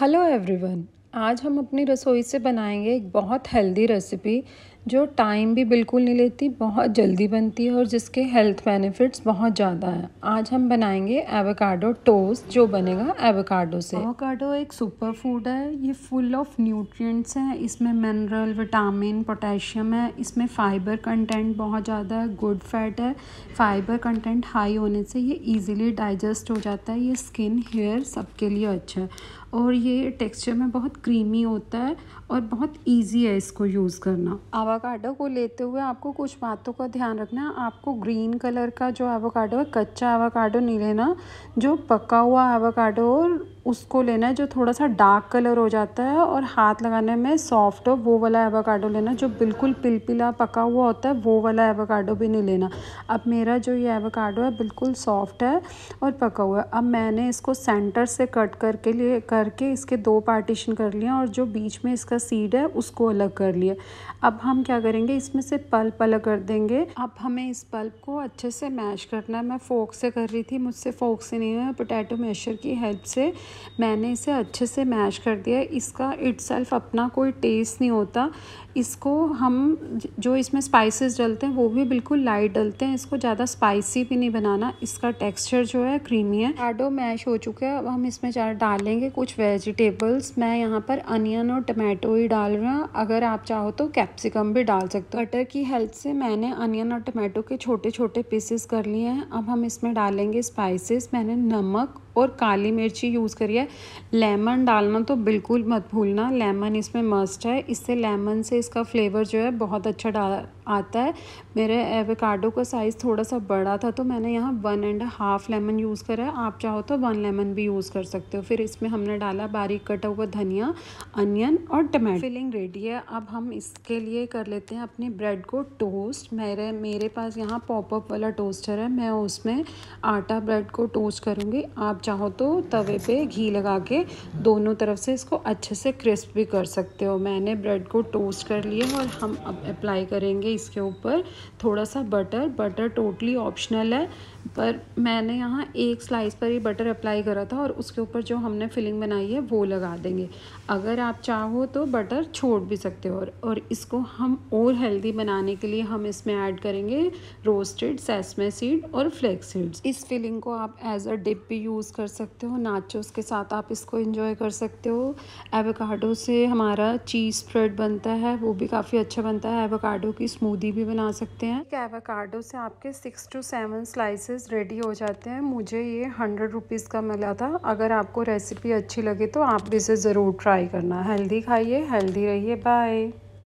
hello everyone आज हम अपनी रसोई से बनाएंगे एक बहुत हेल्दी रेसिपी जो टाइम भी बिल्कुल नहीं लेती बहुत जल्दी बनती है और जिसके हेल्थ बेनिफिट्स बहुत ज़्यादा हैं आज हम बनाएंगे एवोकाडो टोस्ट जो बनेगा एवोकाडो से एवोकाडो एक सुपर फूड है ये फुल ऑफ न्यूट्रिएंट्स हैं इसमें मिनरल विटामिन पोटेशियम है इसमें फाइबर कंटेंट बहुत ज़्यादा है गुड फैट है फाइबर कंटेंट हाई होने से ये ईजिली डाइजेस्ट हो जाता है ये स्किन हेयर सबके लिए अच्छा है और ये टेक्सचर में बहुत क्रीमी होता है और बहुत ईजी है इसको यूज़ करना एवोकाडो को लेते हुए आपको कुछ बातों का ध्यान रखना है आपको ग्रीन कलर का जो एवोकाडो है कच्चा एवोकाडो नहीं लेना जो पका हुआ एवोकाडो और उसको लेना है जो थोड़ा सा डार्क कलर हो जाता है और हाथ लगाने में सॉफ्ट हो वो वाला एवोकाडो लेना जो बिल्कुल पिलपिला पका हुआ होता है वो वाला एवोकाडो भी नहीं लेना अब मेरा जो ये एवोकाडो है बिल्कुल सॉफ्ट है और पका हुआ है अब मैंने इसको सेंटर से कट करके लिए करके इसके दो पार्टीशन कर लिए और जो बीच में इसका सीड है उसको अलग कर लिया अब हम क्या करेंगे इसमें से पल्प अलग कर देंगे अब हमें इस पल्प को अच्छे से मैश करना है मैं फोक से कर रही थी मुझसे फोक से नहीं है पोटैटो मैशर की हेल्प से मैंने इसे अच्छे से मैश कर दिया इसका इट्सल्फ अपना कोई टेस्ट नहीं होता इसको हम जो इसमें स्पाइसेस डलते हैं वो भी बिल्कुल लाइट डलते हैं इसको ज़्यादा स्पाइसी भी नहीं बनाना इसका टेक्सचर जो है क्रीमी है आडो मैश हो चुका है अब हम इसमें डालेंगे कुछ वेजिटेबल्स मैं यहाँ पर अनियन और टमाटो ही डाल रहा हूँ अगर आप चाहो तो कैप्सिकम भी डाल सकते हो बटर की हेल्प से मैंने अनियन और टमाटो के छोटे छोटे पीसेस कर लिए हैं अब हम इसमें डालेंगे स्पाइसेस मैंने नमक और काली मिर्ची यूज़ करिए लेमन डालना तो बिल्कुल मत भूलना लेमन इसमें मस्ट है इससे लेमन से इसका फ्लेवर जो है बहुत अच्छा डाला आता है मेरे एवोकाडो का साइज़ थोड़ा सा बड़ा था तो मैंने यहाँ one and half lemon use करा है आप चाहो तो वन लेमन भी यूज़ कर सकते हो फिर इसमें हमने डाला बारीक कटा हुआ धनिया अनियन और टमाटो फिलिंग रेडी है अब हम इसके लिए कर लेते हैं अपने ब्रेड को टोस्ट मेरे मेरे पास यहाँ पॉपअप वाला टोस्टर है मैं उसमें आटा ब्रेड को टोस्ट करूँगी आप चाहो तो तवे पे घी लगा के दोनों तरफ से इसको अच्छे से क्रिस्प भी कर सकते हो मैंने ब्रेड को टोस्ट कर लिया और हम अब अप्लाई करेंगे इसके ऊपर थोड़ा सा बटर बटर टोटली ऑप्शनल है पर मैंने यहाँ एक स्लाइस पर ही बटर अप्लाई करा था और उसके ऊपर जो हमने फिलिंग बनाई है वो लगा देंगे अगर आप चाहो तो बटर छोड़ भी सकते हो और इसको हम और हेल्दी बनाने के लिए हम इसमें ऐड करेंगे रोस्टेड सेसमे सीड और फ्लैक्स सीड्स इस फिलिंग को आप एज अ डिप भी यूज़ कर सकते हो नाचोस के साथ आप इसको इन्जॉय कर सकते हो एवोकाडो से हमारा चीज़ स्प्रेड बनता है वो भी काफ़ी अच्छा बनता है एवोकाडो की स्मूथ स्मूदी भी बना सकते हैं एवोकाडो से आपके six to seven slices ready हो जाते हैं मुझे ये हंड्रेड रुपीज़ का मिला था अगर आपको रेसिपी अच्छी लगे तो आप भी इसे ज़रूर ट्राई करना हेल्दी खाइए हेल्दी रहिए बाय